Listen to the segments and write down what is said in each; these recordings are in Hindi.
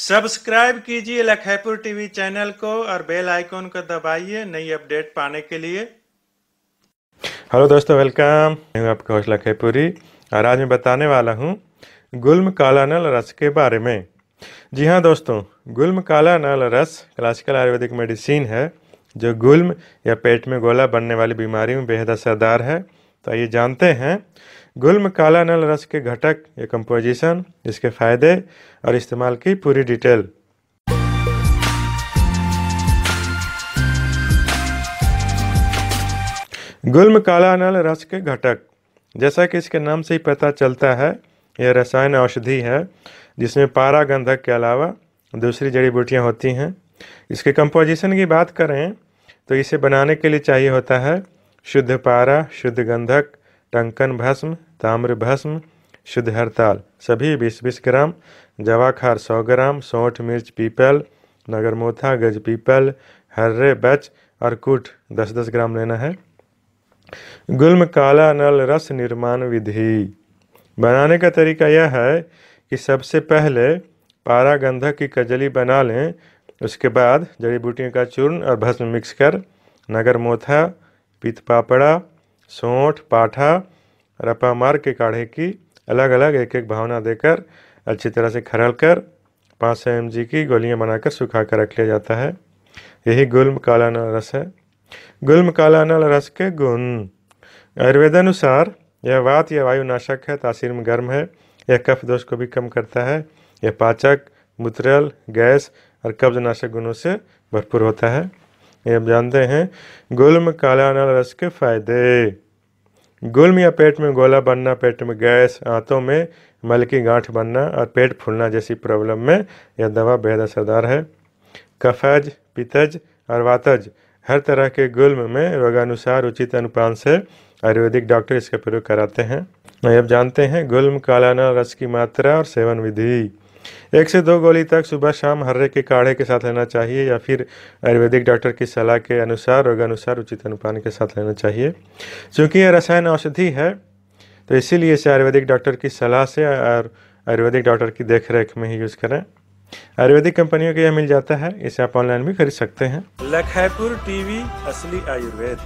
सब्सक्राइब कीजिए लखीपुर टीवी चैनल को और बेल आइकॉन को दबाइए नई अपडेट पाने के लिए हेलो दोस्तों वेलकम मैं हूँ आपका हौसला खेपुरी और आज मैं बताने वाला हूँ गुलम काला नल रस के बारे में जी हाँ दोस्तों गुलम काला नल रस क्लासिकल आयुर्वेदिक मेडिसिन है जो गुलम या पेट में गोला बनने वाली बीमारी में बेहद असरदार है तो आइए जानते हैं गुलम काला नल रस के घटक ये कंपोजिशन इसके फ़ायदे और इस्तेमाल की पूरी डिटेल गुलम काला नल रस के घटक जैसा कि इसके नाम से ही पता चलता है यह रसायन औषधि है जिसमें पारा गंधक के अलावा दूसरी जड़ी बूटियाँ होती हैं इसके कंपोजिशन की बात करें तो इसे बनाने के लिए चाहिए होता है शुद्ध पारा शुद्ध गंधक टंकन भस्म ताम्र भस्म शुद्ध हड़ताल सभी बीस बीस ग्राम जवाखार सौ ग्राम सौठ मिर्च पीपल नगरमोथा गज पीपल हर्रे बच और कुट दस दस ग्राम लेना है गुलम काला नल रस निर्माण विधि बनाने का तरीका यह है कि सबसे पहले पारा गंधक की कजली बना लें उसके बाद जड़ी बूटियों का चूर्ण और भस्म मिक्स कर नगर मोथा पापड़ा सोंठ पाठा रपा मार के काढ़े की अलग अलग एक एक भावना देकर अच्छी तरह से खरल कर पाँच सौ एम की गोलियाँ बनाकर सुखा कर रख लिया जाता है यही गुलम काला नल रस है गुल्म काला नल रस के गुण आयुर्वेदानुसार यह वात या वायुनाशक है तासीर में गर्म है यह कफ दोष को भी कम करता है यह पाचक मूत्रल गैस और कब्ज नाशक गुणों से भरपूर होता है ये आप जानते हैं गुलम काला अनार रस के फ़ायदे गुलम या पेट में गोला बनना पेट में गैस आंतों में मलकी गांठ बनना और पेट फूलना जैसी प्रॉब्लम में यह दवा बेहद असरदार है कफज पितज और वातज हर तरह के गुलम में रोगानुसार उचित अनुपान से आयुर्वेदिक डॉक्टर इसका प्रयोग कराते हैं अब जानते हैं गुल्म कालाना रस की मात्रा और सेवन विधि एक से दो गोली तक सुबह शाम हर्रे के काढ़े के साथ लेना चाहिए या फिर आयुर्वेदिक डॉक्टर की सलाह के अनुसार रोगानुसार उचित अनुपान के साथ लेना चाहिए चूँकि यह रसायन औषधि है तो इसीलिए इसे आयुर्वेदिक डॉक्टर की सलाह से और आयुर्वेदिक डॉक्टर की देख में ही यूज़ करें आयुर्वेदिक कंपनियों के यह मिल जाता है इसे आप ऑनलाइन भी खरीद सकते हैं लखैपुर टीवी असली आयुर्वेद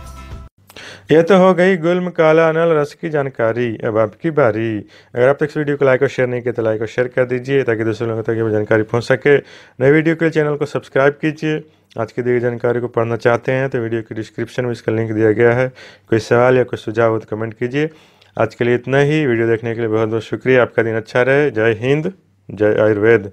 ये तो हो गई गुलम काला अनल रस की जानकारी अब आपकी बारी अगर आप तक तो इस वीडियो को लाइक और शेयर नहीं किया तो लाइक और शेयर कर दीजिए ताकि दूसरे लोगों तक ये जानकारी पहुँच सके नए वीडियो के लिए चैनल को सब्सक्राइब कीजिए आज की दी गई जानकारी को पढ़ना चाहते हैं तो वीडियो के डिस्क्रिप्शन में इसका लिंक दिया गया है कोई सवाल या कोई सुझाव हो तो कमेंट कीजिए आज के लिए इतना ही वीडियो देखने के लिए बहुत बहुत शुक्रिया आपका दिन अच्छा रहे जय हिंद जय आयुर्वेद